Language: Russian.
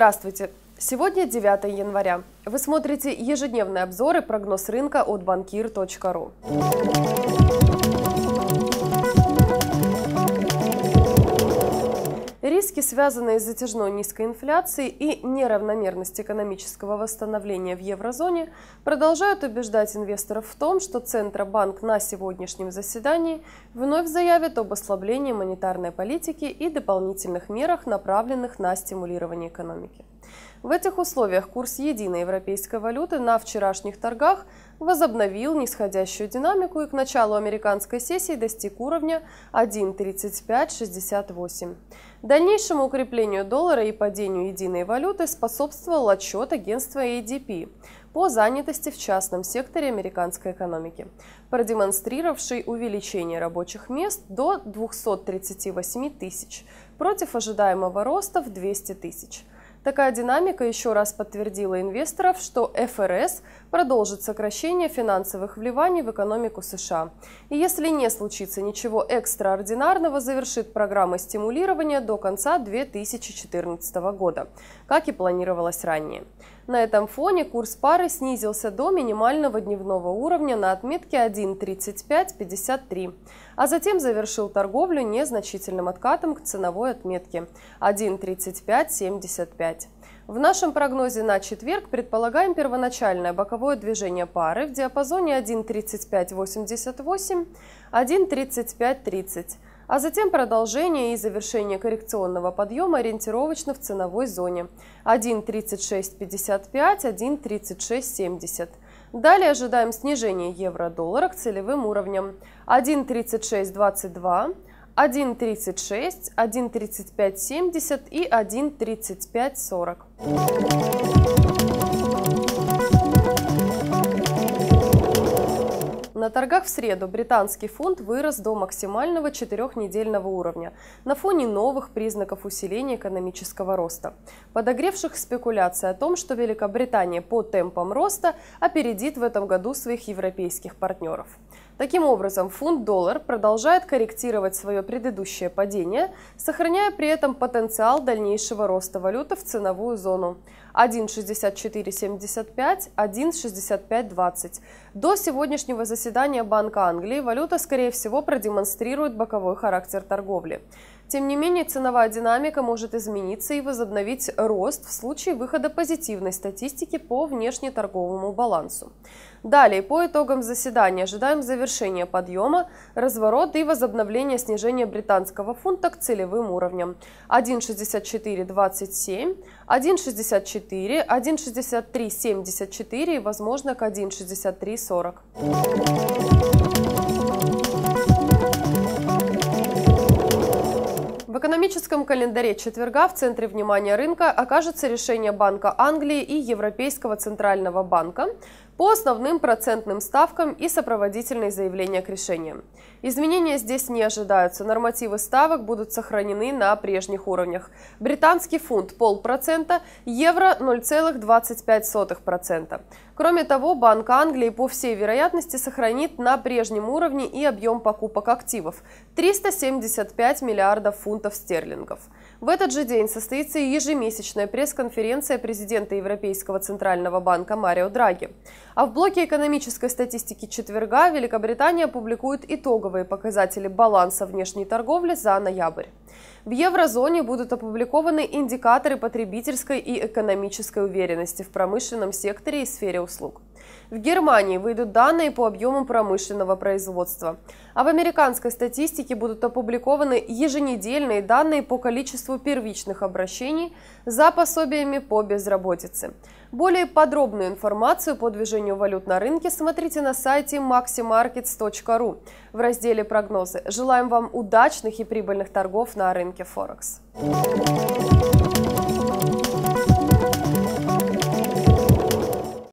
Здравствуйте! Сегодня 9 января. Вы смотрите ежедневные обзоры прогноз рынка от банкир.ру. Риски, связанные с затяжной низкой инфляцией и неравномерностью экономического восстановления в еврозоне, продолжают убеждать инвесторов в том, что Центробанк на сегодняшнем заседании вновь заявит об ослаблении монетарной политики и дополнительных мерах, направленных на стимулирование экономики. В этих условиях курс единой европейской валюты на вчерашних торгах возобновил нисходящую динамику и к началу американской сессии достиг уровня 1.3568. Дальнейшему укреплению доллара и падению единой валюты способствовал отчет агентства ADP по занятости в частном секторе американской экономики, продемонстрировавший увеличение рабочих мест до 238 тысяч против ожидаемого роста в 200 тысяч – Такая динамика еще раз подтвердила инвесторов, что ФРС продолжит сокращение финансовых вливаний в экономику США. И если не случится ничего экстраординарного, завершит программы стимулирования до конца 2014 года, как и планировалось ранее. На этом фоне курс пары снизился до минимального дневного уровня на отметке 1.3553, а затем завершил торговлю незначительным откатом к ценовой отметке 1.3575. В нашем прогнозе на четверг предполагаем первоначальное боковое движение пары в диапазоне 1.3588, 1.3530, а затем продолжение и завершение коррекционного подъема ориентировочно в ценовой зоне 1.3655, 1.3670. Далее ожидаем снижение евро-доллара к целевым уровням 1.3622, 1.36, 1.35.70 и 1.35.40. На торгах в среду британский фунт вырос до максимального четырехнедельного уровня на фоне новых признаков усиления экономического роста, подогревших спекуляции о том, что Великобритания по темпам роста опередит в этом году своих европейских партнеров. Таким образом, фунт-доллар продолжает корректировать свое предыдущее падение, сохраняя при этом потенциал дальнейшего роста валюты в ценовую зону 1.6475, 1.6520. До сегодняшнего заседания Банка Англии валюта, скорее всего, продемонстрирует боковой характер торговли. Тем не менее, ценовая динамика может измениться и возобновить рост в случае выхода позитивной статистики по внешнеторговому балансу. Далее, по итогам заседания ожидаем завершения подъема, разворота и возобновления снижения британского фунта к целевым уровням 1.6427, 1.64, 1.6374 и, возможно, к 1.6340. экономическом календаре четверга в центре внимания рынка окажется решение Банка Англии и Европейского Центрального банка, по основным процентным ставкам и сопроводительные заявления к решениям. Изменения здесь не ожидаются. Нормативы ставок будут сохранены на прежних уровнях. Британский фунт – полпроцента, евро – 0,25%. Кроме того, Банк Англии по всей вероятности сохранит на прежнем уровне и объем покупок активов – 375 миллиардов фунтов стерлингов. В этот же день состоится ежемесячная пресс-конференция президента Европейского Центрального банка Марио Драги. А в блоке экономической статистики четверга Великобритания публикует итоговые показатели баланса внешней торговли за ноябрь. В еврозоне будут опубликованы индикаторы потребительской и экономической уверенности в промышленном секторе и сфере услуг. В Германии выйдут данные по объему промышленного производства. А в американской статистике будут опубликованы еженедельные данные по количеству первичных обращений за пособиями по безработице. Более подробную информацию по движению валют на рынке смотрите на сайте maximarkets.ru в разделе «Прогнозы». Желаем вам удачных и прибыльных торгов на рынке Форекс. Thank you.